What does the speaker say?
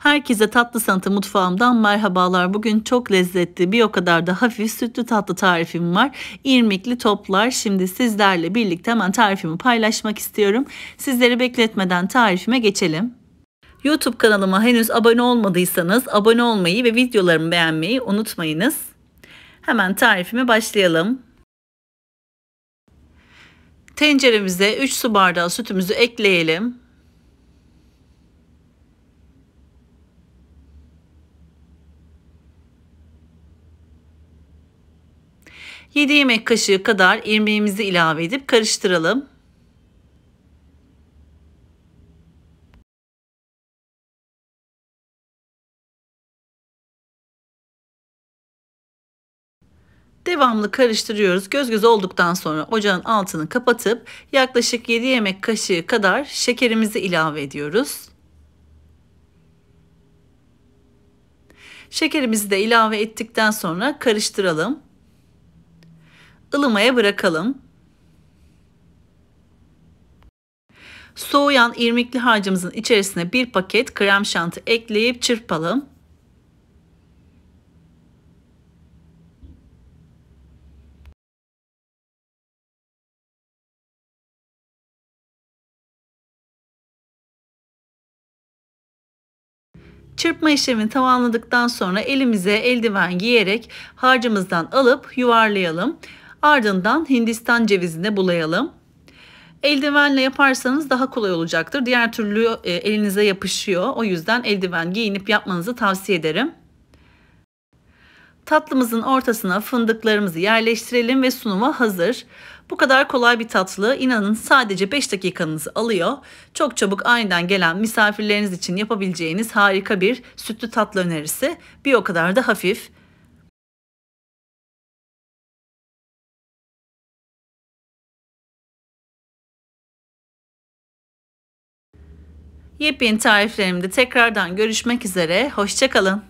Herkese tatlı sanatı mutfağımdan merhabalar. Bugün çok lezzetli bir o kadar da hafif sütlü tatlı tarifim var. İrmikli toplar. Şimdi sizlerle birlikte hemen tarifimi paylaşmak istiyorum. Sizleri bekletmeden tarifime geçelim. YouTube kanalıma henüz abone olmadıysanız abone olmayı ve videolarımı beğenmeyi unutmayınız. Hemen tarifime başlayalım. Tenceremize 3 su bardağı sütümüzü ekleyelim. 7 yemek kaşığı kadar irmiğimizi ilave edip karıştıralım. Devamlı karıştırıyoruz. Göz göz olduktan sonra ocağın altını kapatıp yaklaşık 7 yemek kaşığı kadar şekerimizi ilave ediyoruz. Şekerimizi de ilave ettikten sonra karıştıralım ılımaya bırakalım. Soğuyan irmikli harcımızın içerisine bir paket krem şanti ekleyip çırpalım. Çırpma işlemini tamamladıktan sonra elimize eldiven giyerek harcımızdan alıp yuvarlayalım. Ardından Hindistan cevizini bulayalım. Eldivenle yaparsanız daha kolay olacaktır. Diğer türlü e, elinize yapışıyor. O yüzden eldiven giyinip yapmanızı tavsiye ederim. Tatlımızın ortasına fındıklarımızı yerleştirelim ve sunuma hazır. Bu kadar kolay bir tatlı inanın sadece 5 dakikanızı alıyor. Çok çabuk aniden gelen misafirleriniz için yapabileceğiniz harika bir sütlü tatlı önerisi. Bir o kadar da hafif. Yepyeni tariflerimde tekrardan görüşmek üzere. Hoşçakalın.